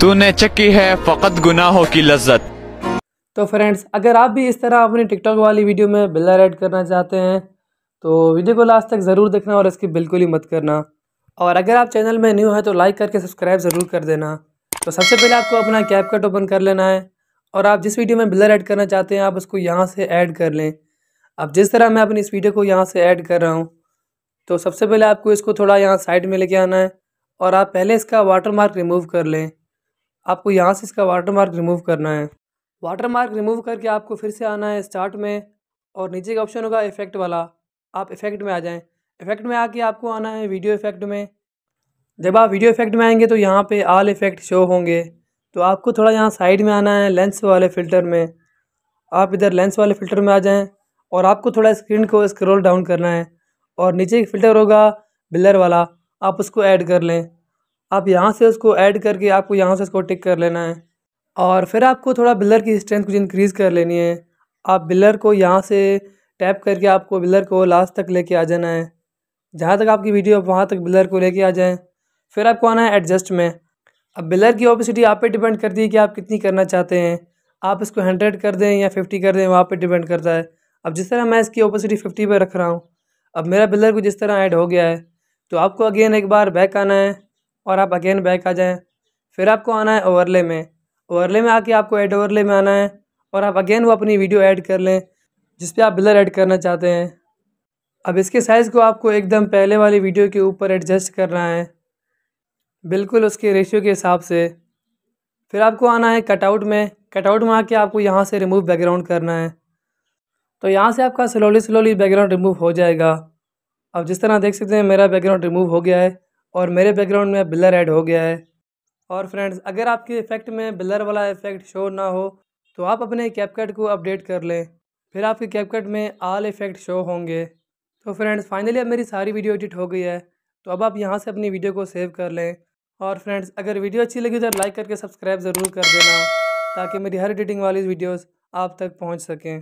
तूने चकी है फ़कत गुनाहों की लज्जत तो फ्रेंड्स अगर आप भी इस तरह अपनी टिकटॉक वाली वीडियो में बिल्लर ऐड करना चाहते हैं तो वीडियो को लास्ट तक ज़रूर देखना और इसकी बिल्कुल ही मत करना और अगर आप चैनल में न्यू है तो लाइक करके सब्सक्राइब ज़रूर कर देना तो सबसे पहले आपको अपना कैप कट ओपन कर लेना है और आप जिस वीडियो में ब्लर ऐड करना चाहते हैं आप उसको यहाँ से ऐड कर लें अब जिस तरह मैं अपनी इस वीडियो को यहाँ से ऐड कर रहा हूँ तो सबसे पहले आपको इसको थोड़ा यहाँ साइड में लेके आना है और आप पहले इसका वाटर मार्क रिमूव कर लें आपको यहाँ से इसका वाटर मार्क रिमूव करना है वाटर मार्क रिमूव करके आपको फिर से आना है स्टार्ट में और नीचे का ऑप्शन होगा इफेक्ट वाला आप इफेक्ट में आ जाएं इफेक्ट में आके आपको आना है वीडियो इफेक्ट में जब आप वीडियो इफेक्ट में आएंगे तो यहाँ पे आल इफेक्ट शो होंगे तो आपको थोड़ा यहाँ साइड में आना है लेंस वाले फ़िल्टर में आप इधर लेंस वाले फ़िल्टर में आ जाएँ और आपको थोड़ा स्क्रीन को स्क्रोल डाउन करना है और नीचे एक फ़िल्टर होगा बिलर वाला आप उसको ऐड कर लें आप यहाँ से उसको ऐड करके आपको यहाँ से इसको टिक कर लेना है और फिर आपको थोड़ा बिलर की स्ट्रेंथ कुछ इंक्रीज़ कर लेनी है आप बिलर को यहाँ से टैप करके आपको बिलर को लास्ट तक लेके आ जाना है जहाँ तक आपकी वीडियो वहाँ तक बिलर को लेके आ जाएँ फिर आपको आना है एडजस्ट में अब बिलर की ओपेसिटी आप पे डिपेंड करती है कि आप कितनी करना चाहते हैं आप इसको हंड्रेड कर दें या फिफ्टी कर दें वहाँ पर डिपेंड करता है अब जिस तरह मैं इसकी ओपेसिटी फिफ्टी पर रख रहा हूँ अब मेरा बिलर को जिस तरह ऐड हो गया है तो आपको अगेन एक बार बैक आना है और आप अगेन बैक आ जाएँ फिर आपको आना है ओवरले में ओवरले में आके आपको एड ओवरले में आना है और आप अगेन वो अपनी वीडियो ऐड कर लें जिस पर आप ब्लर ऐड करना चाहते हैं अब इसके साइज़ को आपको एकदम पहले वाली वीडियो के ऊपर एडजस्ट करना है बिल्कुल उसके रेशियो के हिसाब से फिर आपको आना है कटआउट में कटआउट में आके आपको यहाँ से रिमूव बैकग्राउंड करना है तो यहाँ से आपका स्लोली स्लोली बैकग्राउंड रिमूव हो जाएगा अब जिस तरह देख सकते हैं मेरा बैकग्राउंड रिमूव हो गया है और मेरे बैकग्राउंड में ब्लर ऐड हो गया है और फ्रेंड्स अगर आपके इफ़ेक्ट में ब्लर वाला इफ़ेक्ट शो ना हो तो आप अपने कैपकट को अपडेट कर लें फिर आपके कैपकट में आल इफ़ेक्ट शो होंगे तो फ्रेंड्स फाइनली अब मेरी सारी वीडियो एडिट हो गई है तो अब आप यहाँ से अपनी वीडियो को सेव कर लें और फ्रेंड्स अगर वीडियो अच्छी लगी तो लाइक करके सब्सक्राइब ज़रूर कर देना ताकि मेरी हर एडिटिंग वाली वीडियोज़ आप तक पहुँच सकें